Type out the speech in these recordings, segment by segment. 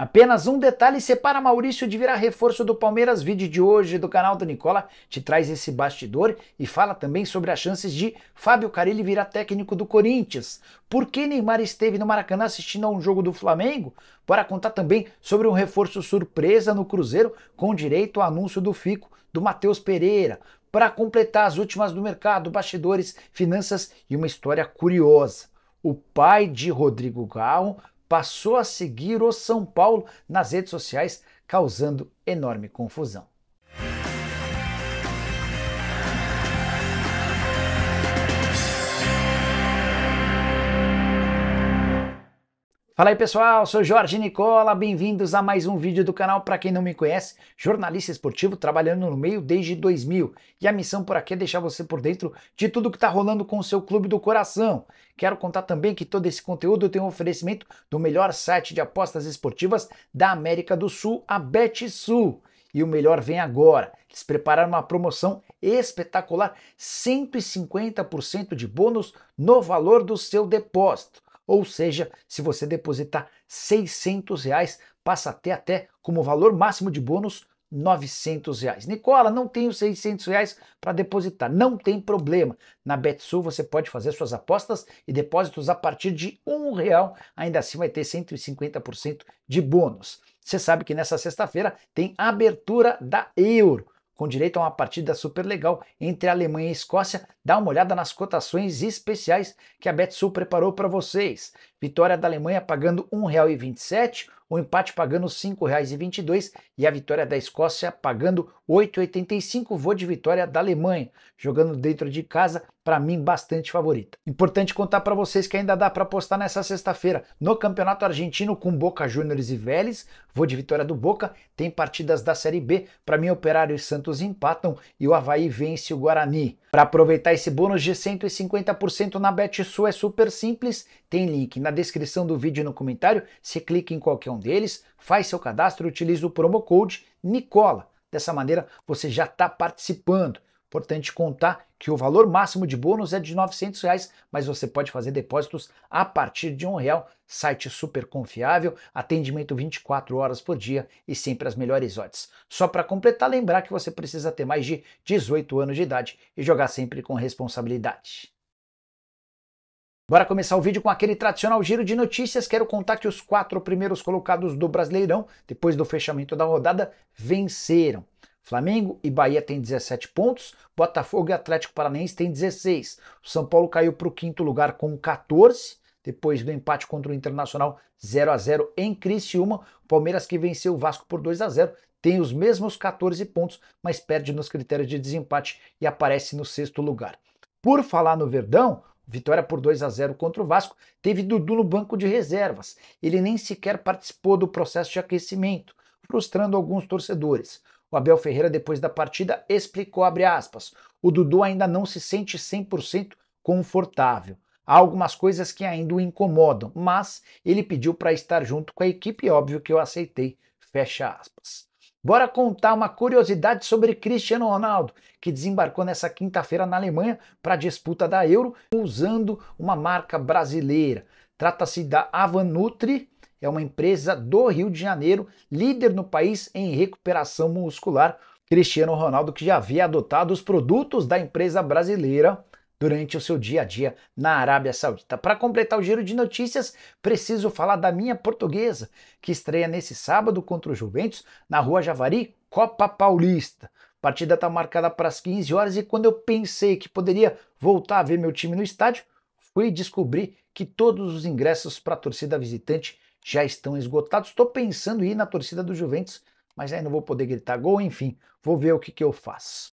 Apenas um detalhe separa Maurício de virar reforço do Palmeiras. Vídeo de hoje do canal do Nicola te traz esse bastidor e fala também sobre as chances de Fábio Carilli virar técnico do Corinthians. Por que Neymar esteve no Maracanã assistindo a um jogo do Flamengo? Bora contar também sobre um reforço surpresa no Cruzeiro com direito ao anúncio do Fico do Matheus Pereira. Para completar as últimas do mercado, bastidores, finanças e uma história curiosa. O pai de Rodrigo Garro passou a seguir o São Paulo nas redes sociais, causando enorme confusão. Fala aí pessoal, sou Jorge Nicola, bem-vindos a mais um vídeo do canal. Para quem não me conhece, jornalista esportivo trabalhando no meio desde 2000 e a missão por aqui é deixar você por dentro de tudo que está rolando com o seu clube do coração. Quero contar também que todo esse conteúdo tem um oferecimento do melhor site de apostas esportivas da América do Sul, a BetSul. E o melhor vem agora. Eles prepararam uma promoção espetacular, 150% de bônus no valor do seu depósito. Ou seja, se você depositar 600 reais, passa a ter até como valor máximo de bônus 900 reais. Nicola, não tenho 600 reais para depositar. Não tem problema. Na Betsul você pode fazer suas apostas e depósitos a partir de um real. Ainda assim vai ter 150% de bônus. Você sabe que nessa sexta-feira tem abertura da Euro com direito a uma partida super legal entre a Alemanha e a Escócia. Dá uma olhada nas cotações especiais que a Betsul preparou para vocês. Vitória da Alemanha pagando R$ 1,27, o empate pagando R$ 5,22 e a vitória da Escócia pagando R$ 8,85. Vou de vitória da Alemanha, jogando dentro de casa, para mim bastante favorita. Importante contar para vocês que ainda dá para apostar nessa sexta-feira no Campeonato Argentino com Boca Juniors e Vélez. Vou de vitória do Boca, tem partidas da Série B, para mim Operário e Santos empatam e o Havaí vence o Guarani. Para aproveitar esse bônus de 150% na BetSul é super simples, tem link na descrição do vídeo e no comentário, você clica em qualquer um deles, faz seu cadastro e utiliza o promo code NICOLA. Dessa maneira, você já está participando. Importante contar que o valor máximo de bônus é de R$ reais, mas você pode fazer depósitos a partir de um real. Site super confiável, atendimento 24 horas por dia e sempre as melhores odds. Só para completar, lembrar que você precisa ter mais de 18 anos de idade e jogar sempre com responsabilidade. Bora começar o vídeo com aquele tradicional giro de notícias. Quero contar que os quatro primeiros colocados do Brasileirão, depois do fechamento da rodada, venceram. Flamengo e Bahia têm 17 pontos, Botafogo e Atlético Paranaense têm 16. O São Paulo caiu para o quinto lugar com 14, depois do empate contra o Internacional 0 a 0 em Criciúma. O Palmeiras, que venceu o Vasco por 2 a 0 tem os mesmos 14 pontos, mas perde nos critérios de desempate e aparece no sexto lugar. Por falar no Verdão, vitória por 2 a 0 contra o Vasco, teve Dudu no banco de reservas. Ele nem sequer participou do processo de aquecimento, frustrando alguns torcedores. O Abel Ferreira, depois da partida, explicou, aspas, o Dudu ainda não se sente 100% confortável. Há algumas coisas que ainda o incomodam, mas ele pediu para estar junto com a equipe, óbvio que eu aceitei, fecha aspas. Bora contar uma curiosidade sobre Cristiano Ronaldo, que desembarcou nessa quinta-feira na Alemanha para a disputa da Euro usando uma marca brasileira. Trata-se da Avanutri, é uma empresa do Rio de Janeiro, líder no país em recuperação muscular. Cristiano Ronaldo, que já havia adotado os produtos da empresa brasileira durante o seu dia a dia na Arábia Saudita. Para completar o giro de notícias, preciso falar da minha portuguesa, que estreia nesse sábado contra o Juventus na Rua Javari, Copa Paulista. A partida está marcada para as 15 horas e quando eu pensei que poderia voltar a ver meu time no estádio, fui descobrir que todos os ingressos para a torcida visitante já estão esgotados. Estou pensando em ir na torcida do Juventus, mas aí não vou poder gritar gol, enfim, vou ver o que, que eu faço.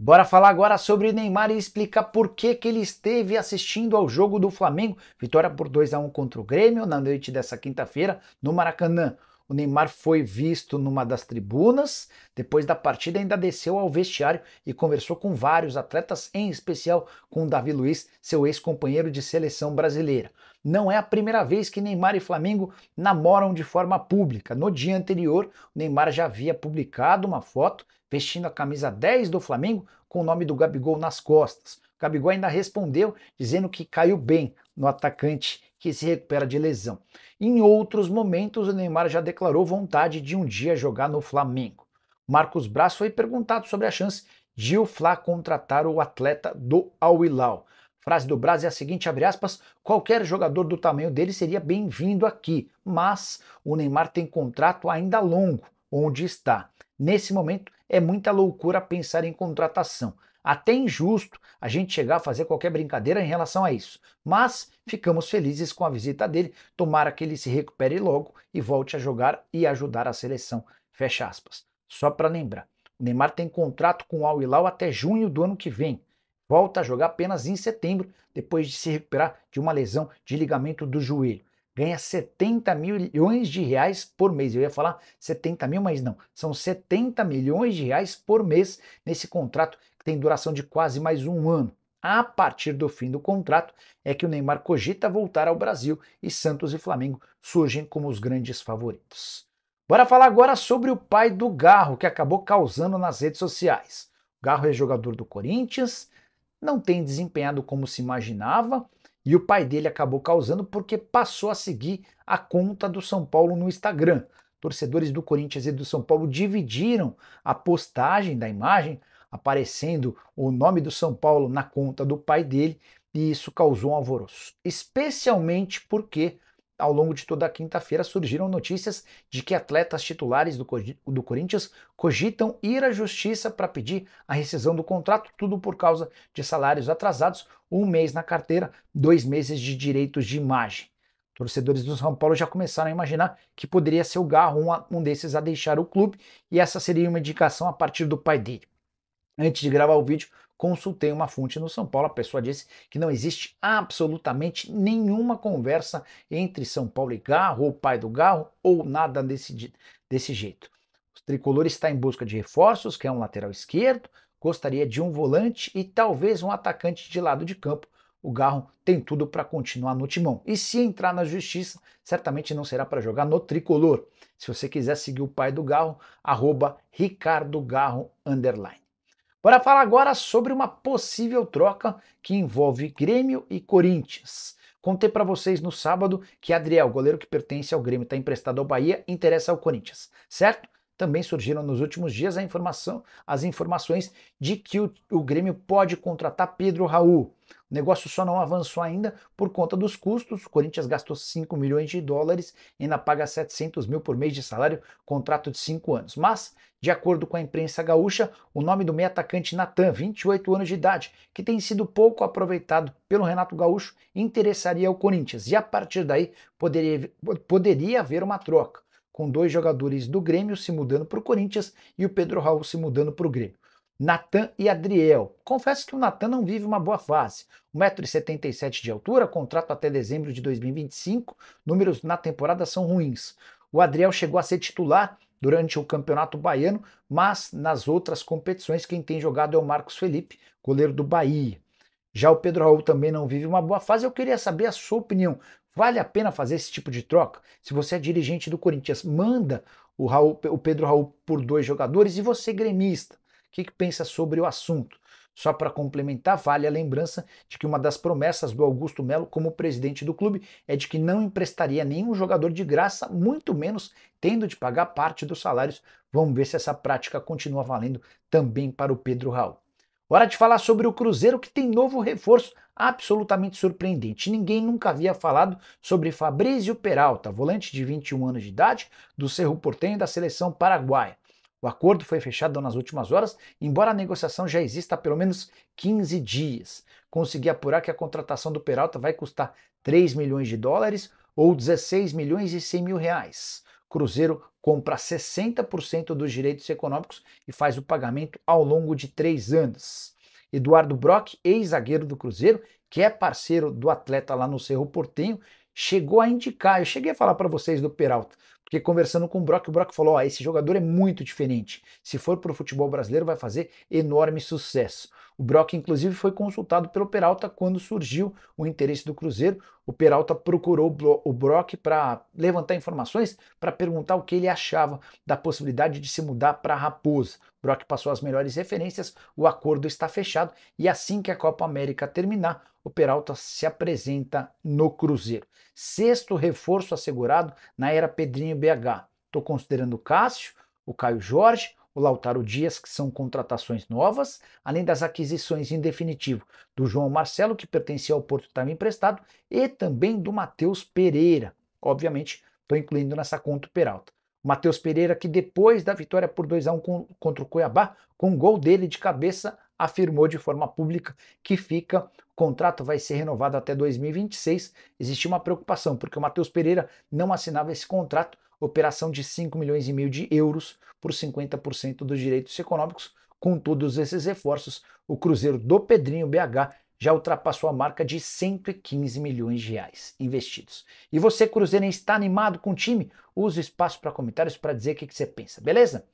Bora falar agora sobre Neymar e explicar por que, que ele esteve assistindo ao jogo do Flamengo, vitória por 2 a 1 contra o Grêmio na noite dessa quinta-feira no Maracanã. O Neymar foi visto numa das tribunas, depois da partida ainda desceu ao vestiário e conversou com vários atletas, em especial com Davi Luiz, seu ex-companheiro de seleção brasileira. Não é a primeira vez que Neymar e Flamengo namoram de forma pública. No dia anterior, o Neymar já havia publicado uma foto vestindo a camisa 10 do Flamengo com o nome do Gabigol nas costas. O Gabigol ainda respondeu dizendo que caiu bem no atacante que se recupera de lesão. Em outros momentos, o Neymar já declarou vontade de um dia jogar no Flamengo. Marcos Braz foi perguntado sobre a chance de o Fla contratar o atleta do Al Hilal. Frase do Braz é a seguinte, abre aspas, qualquer jogador do tamanho dele seria bem-vindo aqui, mas o Neymar tem contrato ainda longo onde está. Nesse momento, é muita loucura pensar em contratação. Até injusto a gente chegar a fazer qualquer brincadeira em relação a isso. Mas ficamos felizes com a visita dele. Tomara que ele se recupere logo e volte a jogar e ajudar a seleção. Fecha aspas. Só para lembrar, o Neymar tem contrato com o Al Hilal até junho do ano que vem. Volta a jogar apenas em setembro, depois de se recuperar de uma lesão de ligamento do joelho ganha 70 milhões de reais por mês. Eu ia falar 70 mil, mas não. São 70 milhões de reais por mês nesse contrato que tem duração de quase mais um ano. A partir do fim do contrato é que o Neymar cogita voltar ao Brasil e Santos e Flamengo surgem como os grandes favoritos. Bora falar agora sobre o pai do Garro, que acabou causando nas redes sociais. O Garro é jogador do Corinthians, não tem desempenhado como se imaginava, e o pai dele acabou causando porque passou a seguir a conta do São Paulo no Instagram. Torcedores do Corinthians e do São Paulo dividiram a postagem da imagem, aparecendo o nome do São Paulo na conta do pai dele, e isso causou um alvoroço. Especialmente porque ao longo de toda a quinta-feira surgiram notícias de que atletas titulares do, do Corinthians cogitam ir à justiça para pedir a rescisão do contrato, tudo por causa de salários atrasados, um mês na carteira, dois meses de direitos de imagem. Torcedores do São Paulo já começaram a imaginar que poderia ser o Garro um, um desses a deixar o clube, e essa seria uma indicação a partir do pai dele. Antes de gravar o vídeo, Consultei uma fonte no São Paulo, a pessoa disse que não existe absolutamente nenhuma conversa entre São Paulo e Garro, ou pai do Garro, ou nada desse, desse jeito. O tricolor está em busca de reforços, que é um lateral esquerdo, gostaria de um volante e talvez um atacante de lado de campo. O Garro tem tudo para continuar no timão. E se entrar na justiça, certamente não será para jogar no tricolor. Se você quiser seguir o pai do Garro, arroba Ricardo Garro, underline. Bora falar agora sobre uma possível troca que envolve Grêmio e Corinthians. Contei para vocês no sábado que Adriel, goleiro que pertence ao Grêmio, está emprestado ao Bahia, interessa ao Corinthians, certo? também surgiram nos últimos dias a informação, as informações de que o, o Grêmio pode contratar Pedro Raul. O negócio só não avançou ainda por conta dos custos. O Corinthians gastou 5 milhões de dólares e ainda paga 700 mil por mês de salário, contrato de 5 anos. Mas, de acordo com a imprensa gaúcha, o nome do meio atacante Natan, 28 anos de idade, que tem sido pouco aproveitado pelo Renato Gaúcho, interessaria ao Corinthians. E a partir daí poderia, poderia haver uma troca com dois jogadores do Grêmio se mudando para o Corinthians e o Pedro Raul se mudando para o Grêmio. Natan e Adriel. Confesso que o Natan não vive uma boa fase. 1,77m de altura, contrato até dezembro de 2025, números na temporada são ruins. O Adriel chegou a ser titular durante o Campeonato Baiano, mas nas outras competições quem tem jogado é o Marcos Felipe, goleiro do Bahia. Já o Pedro Raul também não vive uma boa fase. Eu queria saber a sua opinião. Vale a pena fazer esse tipo de troca? Se você é dirigente do Corinthians, manda o, Raul, o Pedro Raul por dois jogadores e você gremista. O que, que pensa sobre o assunto? Só para complementar, vale a lembrança de que uma das promessas do Augusto Melo como presidente do clube é de que não emprestaria nenhum jogador de graça, muito menos tendo de pagar parte dos salários. Vamos ver se essa prática continua valendo também para o Pedro Raul. Hora de falar sobre o Cruzeiro que tem novo reforço absolutamente surpreendente. Ninguém nunca havia falado sobre Fabrício Peralta, volante de 21 anos de idade, do Cerro Portenho da seleção paraguaia. O acordo foi fechado nas últimas horas, embora a negociação já exista há pelo menos 15 dias. Consegui apurar que a contratação do Peralta vai custar 3 milhões de dólares ou 16 milhões e 100 mil reais. Cruzeiro compra 60% dos direitos econômicos e faz o pagamento ao longo de três anos. Eduardo Brock, ex-zagueiro do Cruzeiro, que é parceiro do atleta lá no Cerro Portenho, chegou a indicar. Eu cheguei a falar para vocês do Peralta, porque conversando com o Brock, o Brock falou: oh, esse jogador é muito diferente. Se for para o futebol brasileiro, vai fazer enorme sucesso. O Brock, inclusive, foi consultado pelo Peralta quando surgiu o interesse do Cruzeiro. O Peralta procurou o Brock para levantar informações, para perguntar o que ele achava da possibilidade de se mudar para Raposa. O Brock passou as melhores referências, o acordo está fechado e assim que a Copa América terminar, o Peralta se apresenta no Cruzeiro. Sexto reforço assegurado na era Pedrinho BH. Estou considerando o Cássio, o Caio Jorge, o Lautaro Dias, que são contratações novas, além das aquisições em definitivo do João Marcelo, que pertencia ao Porto estava emprestado, e também do Matheus Pereira. Obviamente, estou incluindo nessa conta o Peralta. Matheus Pereira, que depois da vitória por 2 a 1 contra o Cuiabá, com um gol dele de cabeça, afirmou de forma pública que fica, o contrato vai ser renovado até 2026. Existe uma preocupação, porque o Matheus Pereira não assinava esse contrato operação de 5 milhões e meio de euros por 50% dos direitos econômicos. Com todos esses reforços, o Cruzeiro do Pedrinho BH já ultrapassou a marca de 115 milhões de reais investidos. E você, Cruzeirense, está animado com o time? Use o espaço para comentários para dizer o que você pensa, beleza?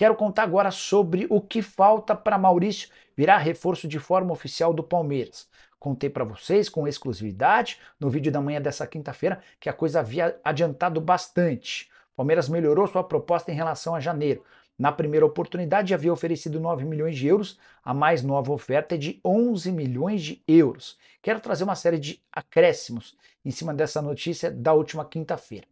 Quero contar agora sobre o que falta para Maurício virar reforço de forma oficial do Palmeiras. Contei para vocês com exclusividade no vídeo da manhã dessa quinta-feira que a coisa havia adiantado bastante. Palmeiras melhorou sua proposta em relação a janeiro. Na primeira oportunidade havia oferecido 9 milhões de euros, a mais nova oferta é de 11 milhões de euros. Quero trazer uma série de acréscimos em cima dessa notícia da última quinta-feira.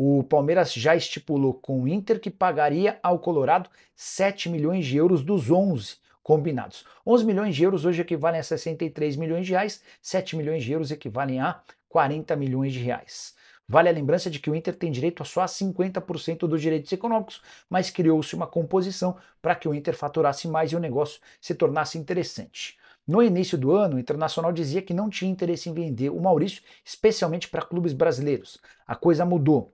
O Palmeiras já estipulou com o Inter que pagaria ao Colorado 7 milhões de euros dos 11 combinados. 11 milhões de euros hoje equivalem a 63 milhões de reais, 7 milhões de euros equivalem a 40 milhões de reais. Vale a lembrança de que o Inter tem direito a só 50% dos direitos econômicos, mas criou-se uma composição para que o Inter faturasse mais e o negócio se tornasse interessante. No início do ano, o Internacional dizia que não tinha interesse em vender o Maurício, especialmente para clubes brasileiros. A coisa mudou.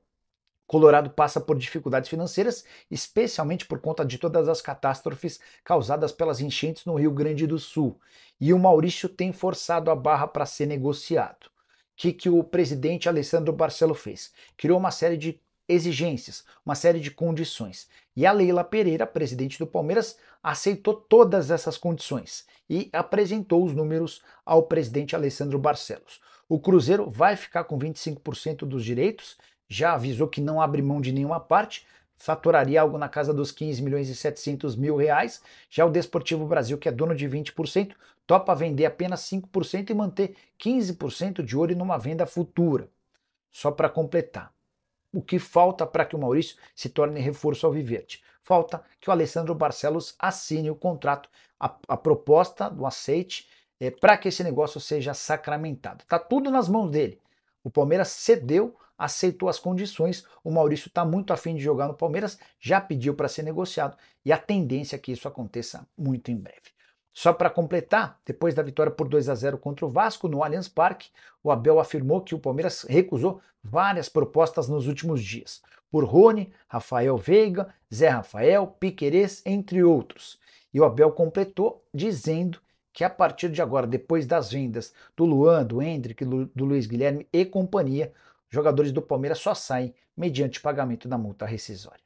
Colorado passa por dificuldades financeiras, especialmente por conta de todas as catástrofes causadas pelas enchentes no Rio Grande do Sul. E o Maurício tem forçado a barra para ser negociado. O que, que o presidente Alessandro Barcelo fez? Criou uma série de exigências, uma série de condições. E a Leila Pereira, presidente do Palmeiras, aceitou todas essas condições e apresentou os números ao presidente Alessandro Barcelos. O Cruzeiro vai ficar com 25% dos direitos, já avisou que não abre mão de nenhuma parte, faturaria algo na casa dos 15 milhões e 700 mil reais. Já o Desportivo Brasil, que é dono de 20%, topa vender apenas 5% e manter 15% de olho numa venda futura. Só para completar. O que falta para que o Maurício se torne reforço ao Viverte? Falta que o Alessandro Barcelos assine o contrato, a, a proposta do aceite, é, eh, para que esse negócio seja sacramentado. Está tudo nas mãos dele. O Palmeiras cedeu aceitou as condições. O Maurício está muito afim de jogar no Palmeiras, já pediu para ser negociado e a tendência é que isso aconteça muito em breve. Só para completar, depois da vitória por 2 a 0 contra o Vasco no Allianz Parque, o Abel afirmou que o Palmeiras recusou várias propostas nos últimos dias, por Rony, Rafael Veiga, Zé Rafael, Piquerez, entre outros. E o Abel completou dizendo que a partir de agora, depois das vendas do Luan, do Hendrick, do Luiz Guilherme e companhia, jogadores do Palmeiras só saem mediante pagamento da multa rescisória.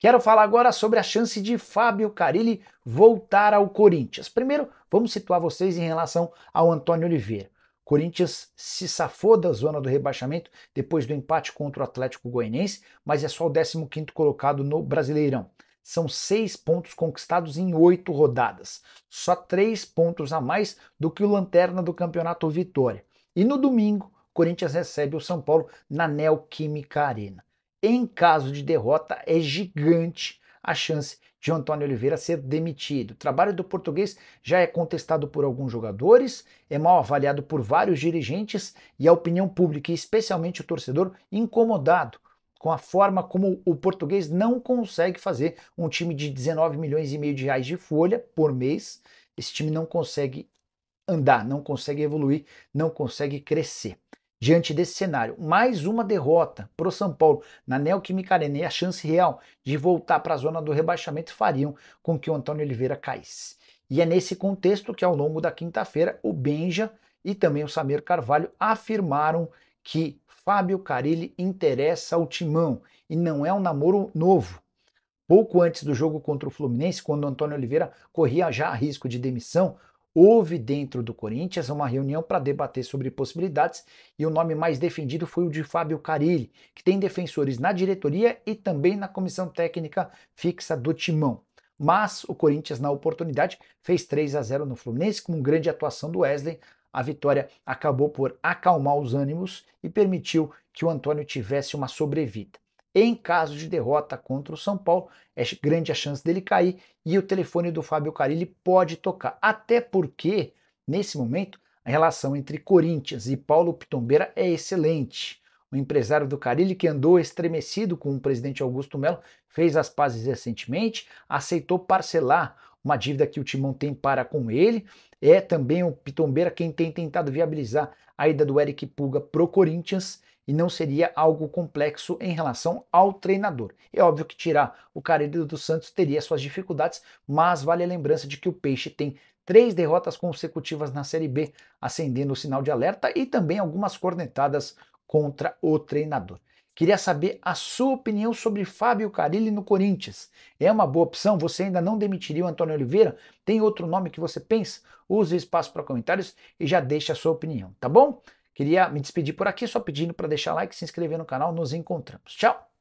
Quero falar agora sobre a chance de Fábio Carilli voltar ao Corinthians. Primeiro, vamos situar vocês em relação ao Antônio Oliveira. Corinthians se safou da zona do rebaixamento depois do empate contra o Atlético Goianiense, mas é só o 15 colocado no Brasileirão. São seis pontos conquistados em oito rodadas, só três pontos a mais do que o lanterna do campeonato Vitória. E no domingo, Corinthians recebe o São Paulo na Neoquímica Arena. Em caso de derrota, é gigante a chance de Antônio Oliveira ser demitido. O trabalho do português já é contestado por alguns jogadores, é mal avaliado por vários dirigentes e a opinião pública, especialmente o torcedor, incomodado com a forma como o português não consegue fazer um time de 19 milhões e meio de reais de folha por mês. Esse time não consegue andar, não consegue evoluir, não consegue crescer diante desse cenário. Mais uma derrota para o São Paulo na Neoquímica Arena e a chance real de voltar para a zona do rebaixamento fariam com que o Antônio Oliveira caísse. E é nesse contexto que, ao longo da quinta-feira, o Benja e também o Samir Carvalho afirmaram que Fábio Carilli interessa ao timão e não é um namoro novo. Pouco antes do jogo contra o Fluminense, quando o Antônio Oliveira corria já risco de demissão, Houve dentro do Corinthians uma reunião para debater sobre possibilidades e o nome mais defendido foi o de Fábio Carilli, que tem defensores na diretoria e também na comissão técnica fixa do Timão. Mas o Corinthians, na oportunidade, fez 3 a 0 no Fluminense com grande atuação do Wesley. A vitória acabou por acalmar os ânimos e permitiu que o Antônio tivesse uma sobrevida. Em caso de derrota contra o São Paulo, é grande a chance dele cair e o telefone do Fábio Carilli pode tocar. Até porque, nesse momento, a relação entre Corinthians e Paulo Pitombeira é excelente. O empresário do Carilli, que andou estremecido com o presidente Augusto Melo, fez as pazes recentemente, aceitou parcelar uma dívida que o Timão tem para com ele. É também o Pitombeira quem tem tentado viabilizar a ida do Eric Pulga pro Corinthians e não seria algo complexo em relação ao treinador. É óbvio que tirar o Carille do Santos teria suas dificuldades, mas vale a lembrança de que o Peixe tem três derrotas consecutivas na Série B, acendendo o sinal de alerta e também algumas cornetadas contra o treinador. Queria saber a sua opinião sobre Fábio Carilli no Corinthians. É uma boa opção? Você ainda não demitiria o Antônio Oliveira? Tem outro nome que você pensa? Use espaço para comentários e já deixe a sua opinião, tá bom? Queria me despedir por aqui, só pedindo para deixar like, se inscrever no canal. Nos encontramos. Tchau!